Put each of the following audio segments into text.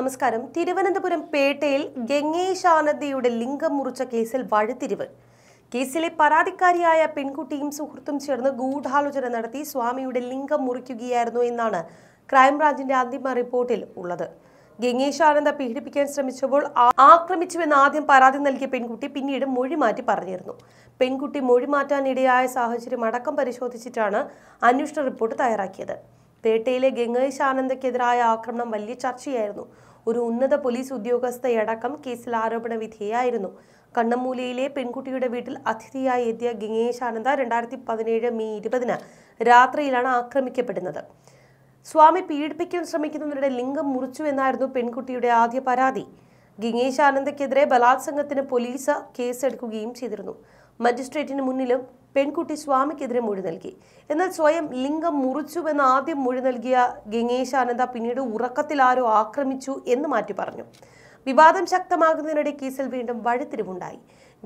നമസ്കാരം തിരുവനന്തപുരം പേട്ടയിൽ ഗംഗേശാനന്ദിയുടെ ലിംഗം മുറിച്ച കേസിൽ വഴിത്തിരിവ് കേസിലെ പരാതിക്കാരിയായ പെൺകുട്ടിയും സുഹൃത്തും ചേർന്ന് ഗൂഢാലോചന നടത്തി സ്വാമിയുടെ ലിംഗം മുറിക്കുകയായിരുന്നു എന്നാണ് ക്രൈംബ്രാഞ്ചിന്റെ അന്തിമ റിപ്പോർട്ടിൽ ഉള്ളത് ഗംഗേശാനന്ദ പീഡിപ്പിക്കാൻ ശ്രമിച്ചപ്പോൾ ആക്രമിച്ചുവെന്ന് ആദ്യം പരാതി നൽകിയ പെൺകുട്ടി പിന്നീട് മൊഴി മാറ്റി പറഞ്ഞിരുന്നു പെൺകുട്ടി മൊഴി മാറ്റാനിടയായ സാഹചര്യം അടക്കം പരിശോധിച്ചിട്ടാണ് അന്വേഷണ റിപ്പോർട്ട് തയ്യാറാക്കിയത് പേട്ടയിലെ ഗംഗേശാനന്ദക്കെതിരായ ആക്രമണം വലിയ ചർച്ചയായിരുന്നു ഒരു ഉന്നത പോലീസ് ഉദ്യോഗസ്ഥയടക്കം കേസിൽ ആരോപണ വിധേയായിരുന്നു കണ്ണമ്മൂലയിലെ പെൺകുട്ടിയുടെ വീട്ടിൽ അതിഥിയായി എത്തിയ ഗിങ്ങേഷ് ആനന്ദ രണ്ടായിരത്തി പതിനേഴ് മെയ് ഇരുപതിന് രാത്രിയിലാണ് ആക്രമിക്കപ്പെടുന്നത് സ്വാമി പീഡിപ്പിക്കാൻ ശ്രമിക്കുന്നവരുടെ ലിംഗം മുറിച്ചു എന്നായിരുന്നു പെൺകുട്ടിയുടെ ആദ്യ പരാതി ഗിങ്ങേഷ് ആനന്ദക്കെതിരെ ബലാത്സംഗത്തിന് പോലീസ് കേസെടുക്കുകയും ചെയ്തിരുന്നു മജിസ്ട്രേറ്റിന് മുന്നിലും പെൺകുട്ടി സ്വാമിക്കെതിരെ മൊഴി നൽകി എന്നാൽ സ്വയം ലിംഗം മുറിച്ചുവെന്ന് ആദ്യം മൊഴി നൽകിയ ഗംഗേശാനന്ദ പിന്നീട് ഉറക്കത്തിൽ ആരോ ആക്രമിച്ചു എന്ന് മാറ്റി പറഞ്ഞു വിവാദം ശക്തമാകുന്നതിനിടെ കേസിൽ വീണ്ടും വഴിത്തിരിവുണ്ടായി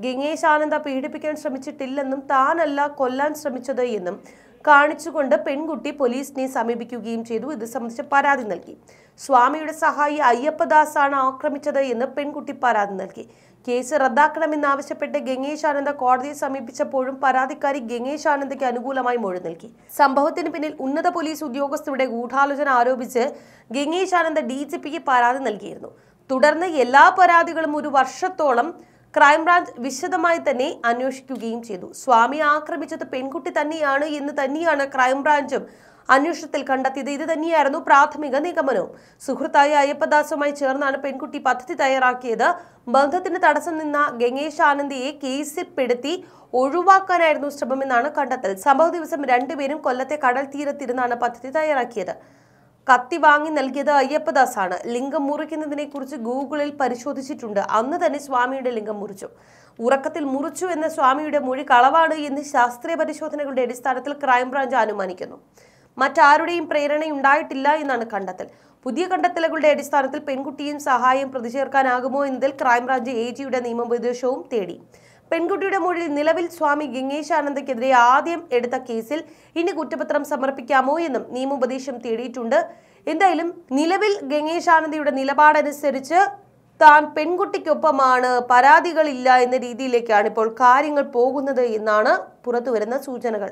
ഗംഗേഷ് ആനന്ദ പീഡിപ്പിക്കാൻ ശ്രമിച്ചിട്ടില്ലെന്നും താനല്ല കൊല്ലാൻ ശ്രമിച്ചത് എന്നും കാണിച്ചുകൊണ്ട് പെൺകുട്ടി പോലീസിനെ സമീപിക്കുകയും ചെയ്തു ഇത് സംബന്ധിച്ച് പരാതി നൽകി സ്വാമിയുടെ സഹായി അയ്യപ്പദാസാണ് ആക്രമിച്ചത് എന്ന് പെൺകുട്ടി പരാതി നൽകി കേസ് റദ്ദാക്കണമെന്നാവശ്യപ്പെട്ട് ഗംഗേഷ് ആനന്ദ കോടതിയെ സമീപിച്ചപ്പോഴും പരാതിക്കാരി ഗംഗേഷ് ആനന്ദയ്ക്ക് അനുകൂലമായി മൊഴി നൽകി സംഭവത്തിന് പിന്നിൽ ഉന്നത പോലീസ് ഉദ്യോഗസ്ഥരുടെ ഗൂഢാലോചന ആരോപിച്ച് ഗംഗേഷ് ആനന്ദ ഡി ജി പിക്ക് പരാതി നൽകിയിരുന്നു തുടർന്ന് എല്ലാ പരാതികളും ഒരു വർഷത്തോളം ക്രൈംബ്രാഞ്ച് വിശദമായി തന്നെ അന്വേഷിക്കുകയും ചെയ്തു സ്വാമിയെ ആക്രമിച്ചത് പെൺകുട്ടി തന്നെയാണ് എന്ന് തന്നെയാണ് ക്രൈംബ്രാഞ്ചും അന്വേഷണത്തിൽ കണ്ടെത്തിയത് ഇത് തന്നെയായിരുന്നു പ്രാഥമിക നിഗമനവും സുഹൃത്തായ അയ്യപ്പദാസുമായി ചേർന്നാണ് പെൺകുട്ടി പദ്ധതി തയ്യാറാക്കിയത് ബന്ധത്തിന് തടസ്സം നിന്ന ഗംഗേഷ് ആനന്ദിയെ കേസിൽപ്പെടുത്തി ഒഴിവാക്കാനായിരുന്നു ശ്രമമെന്നാണ് കണ്ടെത്തൽ സംഭവ ദിവസം രണ്ടുപേരും കൊല്ലത്തെ കടൽ തീരത്തിരുന്നാണ് പദ്ധതി തയ്യാറാക്കിയത് കത്തി വാങ്ങി നൽകിയത് അയ്യപ്പദാസാണ് ലിംഗം മുറിക്കുന്നതിനെ കുറിച്ച് ഗൂഗിളിൽ പരിശോധിച്ചിട്ടുണ്ട് അന്ന് തന്നെ സ്വാമിയുടെ ലിംഗം മുറിച്ചു ഉറക്കത്തിൽ മുറിച്ചു എന്ന സ്വാമിയുടെ മൊഴി കളവാണ് എന്ന് ശാസ്ത്രീയ പരിശോധനകളുടെ അടിസ്ഥാനത്തിൽ ക്രൈംബ്രാഞ്ച് അനുമാനിക്കുന്നു മറ്റാരുടെയും പ്രേരണയുണ്ടായിട്ടില്ല എന്നാണ് കണ്ടെത്തൽ പുതിയ കണ്ടെത്തലുകളുടെ അടിസ്ഥാനത്തിൽ പെൺകുട്ടിയും സഹായം പ്രതിചേർക്കാനാകുമോ എന്നതിൽ ക്രൈംബ്രാഞ്ച് എ ജിയുടെ നിയമോപദേശവും തേടി പെൺകുട്ടിയുടെ മൊഴിയിൽ നിലവിൽ സ്വാമി ഗംഗേശാനന്ദയ്ക്കെതിരെ ആദ്യം എടുത്ത കേസിൽ ഇനി കുറ്റപത്രം സമർപ്പിക്കാമോ എന്നും നിയമോപദേശം തേടിയിട്ടുണ്ട് എന്തായാലും നിലവിൽ ഗംഗേശാനന്ദയുടെ നിലപാടനുസരിച്ച് താൻ പെൺകുട്ടിക്കൊപ്പമാണ് പരാതികളില്ല എന്ന രീതിയിലേക്കാണ് ഇപ്പോൾ കാര്യങ്ങൾ പോകുന്നത് എന്നാണ് പുറത്തുവരുന്ന സൂചനകൾ